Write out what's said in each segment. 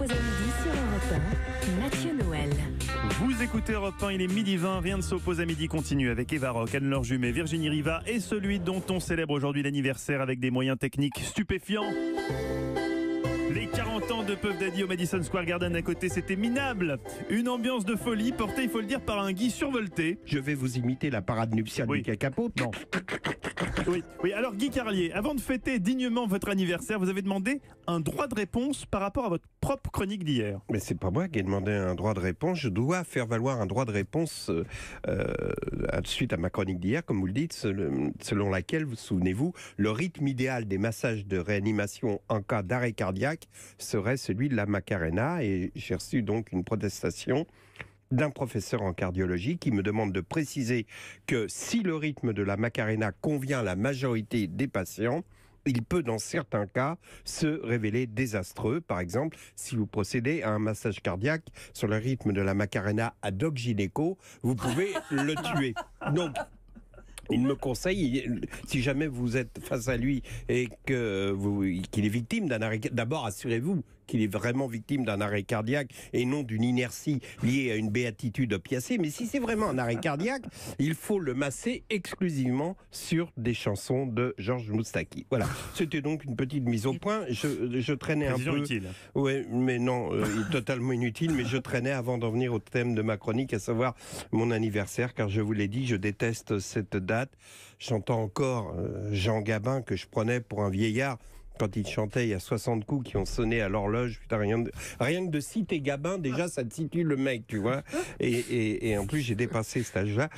à midi sur Mathieu Noël. Vous écoutez Europe 1, il est midi 20, rien ne s'oppose à midi continue avec Eva Rock, Anne-Laure Jumet, Virginie Riva et celui dont on célèbre aujourd'hui l'anniversaire avec des moyens techniques stupéfiants. Les 40 ans de Puff Daddy au Madison Square Garden à côté, c'était minable. Une ambiance de folie portée, il faut le dire, par un Guy survolté. Je vais vous imiter la parade nuptiale de du Capote. Non. oui, alors Guy Carlier, avant de fêter dignement votre anniversaire, vous avez demandé un droit de réponse par rapport à votre propre chronique d'hier. Mais c'est pas moi qui ai demandé un droit de réponse. Je dois faire valoir un droit de réponse euh, euh, suite à ma chronique d'hier, comme vous le dites, selon laquelle, vous souvenez-vous, le rythme idéal des massages de réanimation en cas d'arrêt cardiaque serait celui de la Macarena. Et j'ai reçu donc une protestation d'un professeur en cardiologie qui me demande de préciser que si le rythme de la Macarena convient à la majorité des patients, il peut dans certains cas se révéler désastreux. Par exemple, si vous procédez à un massage cardiaque sur le rythme de la Macarena à Doc Gineco, vous pouvez le tuer. Donc, il me conseille, si jamais vous êtes face à lui et que qu'il est victime d'un arrêt, d'abord assurez-vous qu'il est vraiment victime d'un arrêt cardiaque et non d'une inertie liée à une béatitude opiacée. Mais si c'est vraiment un arrêt cardiaque, il faut le masser exclusivement sur des chansons de Georges Moustaki. Voilà. C'était donc une petite mise au point. Je, traînais un peu. Utile. Oui, mais non, euh, totalement inutile. Mais je traînais avant d'en venir au thème de ma chronique, à savoir mon anniversaire, car je vous l'ai dit, je déteste cette date. J'entends encore euh, Jean Gabin que je prenais pour un vieillard quand il chantait, il y a 60 coups qui ont sonné à l'horloge. Putain, rien, de, rien que de citer Gabin, déjà, ça te situe le mec, tu vois. Et, en plus, j'ai dépassé cet âge-là.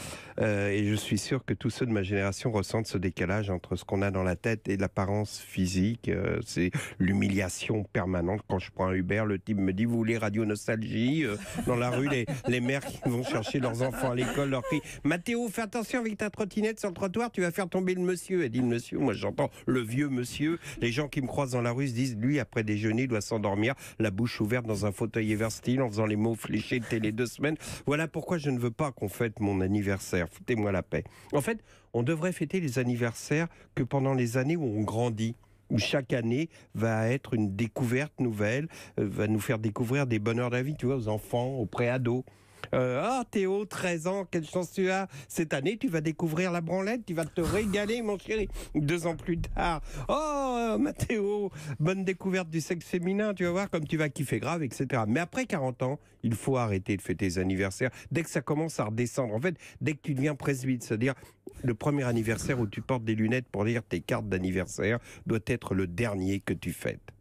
Euh, et je suis sûr que tous ceux de ma génération ressentent ce décalage entre ce qu'on a dans la tête et l'apparence physique. Euh, c'est l'humiliation permanente. Quand je prends un Uber, le type me dit Vous voulez Radio Nostalgie euh, Dans la rue, les, les mères qui vont chercher leurs enfants à l'école leur crient Mathéo, fais attention avec ta trottinette sur le trottoir, tu vas faire tomber le monsieur. Elle dit Le monsieur, moi j'entends le vieux monsieur. Les gens qui me croisent dans la rue se disent, lui, après déjeuner, il doit s'endormir, la bouche ouverte dans un fauteuil Everstyle en faisant les mots fléchés de télé deux semaines. Voilà pourquoi je ne veux pas qu'on fête mon anniversaire. Foutez-moi la paix. En fait, on devrait fêter les anniversaires que pendant les années où on grandit où chaque année va être une découverte nouvelle, euh, va nous faire découvrir des bonheurs de la vie, tu vois, aux enfants, aux pré-ados. Euh, ah Théo, 13 ans, quelle chance tu as Cette année, tu vas découvrir la branlette, tu vas te régaler, mon chéri. Deux ans plus tard, Oh Mathéo, bonne découverte du sexe féminin, tu vas voir comme tu vas kiffer grave, etc. Mais après 40 ans, il faut arrêter de fêter les anniversaires dès que ça commence à redescendre. En fait, dès que tu deviens presbyte, c'est-à-dire le premier anniversaire où tu portes des lunettes pour lire tes cartes d'anniversaire doit être le dernier que tu fêtes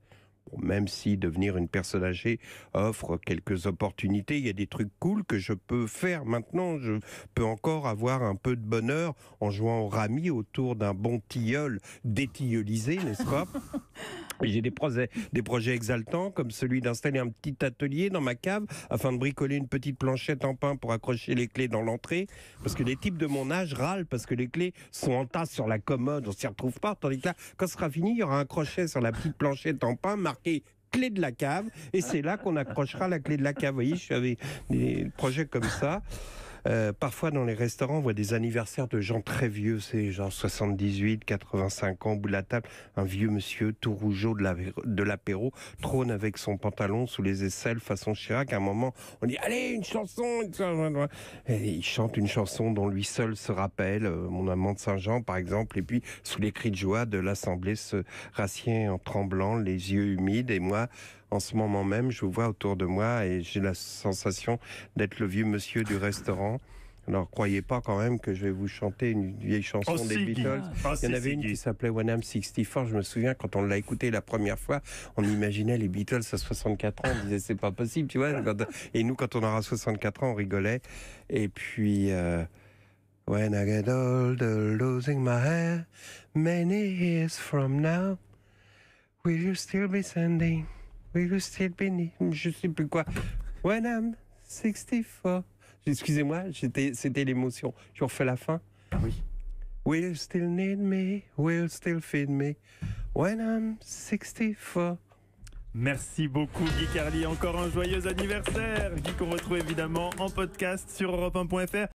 même si devenir une personne âgée offre quelques opportunités, il y a des trucs cool que je peux faire maintenant. Je peux encore avoir un peu de bonheur en jouant au rami autour d'un bon tilleul détilleulisé, n'est-ce pas J'ai des projets, des projets exaltants comme celui d'installer un petit atelier dans ma cave afin de bricoler une petite planchette en pain pour accrocher les clés dans l'entrée. Parce que les types de mon âge râlent parce que les clés sont en tas sur la commode, on s'y retrouve pas. Tandis que là, quand ce sera fini, il y aura un crochet sur la petite planchette en pain marqué et clé de la cave, et c'est là qu'on accrochera la clé de la cave. Vous voyez, je suis avec des projets comme ça. Euh, parfois, dans les restaurants, on voit des anniversaires de gens très vieux. C'est genre 78, 85 ans, au bout de la table. Un vieux monsieur tout rougeau de l'apéro trône avec son pantalon sous les aisselles façon Chirac. À un moment, on dit Allez, une chanson, Et il chante une chanson dont lui seul se rappelle, euh, Mon amant de Saint-Jean, par exemple. Et puis, sous les cris de joie de l'Assemblée, se racien en tremblant, les yeux humides. Et moi, en ce moment même. Je vous vois autour de moi et j'ai la sensation d'être le vieux monsieur du restaurant. Alors, croyez pas quand même que je vais vous chanter une vieille chanson oh, des Beatles. Ah, Il y en avait une qui s'appelait When I'm 64. Je me souviens, quand on l'a écoutée la première fois, on imaginait les Beatles à 64 ans. On disait, c'est pas possible, tu vois. Ah. Et nous, quand on aura 64 ans, on rigolait. Et puis, euh, When I get older, losing my hair, many years from now, will you still be sending? Will will still be je sais plus quoi. When I'm 64. Excusez-moi, c'était l'émotion. Je refais la fin. oui. Will still need me, will still feed me when I'm 64. Merci beaucoup Guy Carly, encore un joyeux anniversaire. Guy qu'on retrouve évidemment en podcast sur europe1.fr.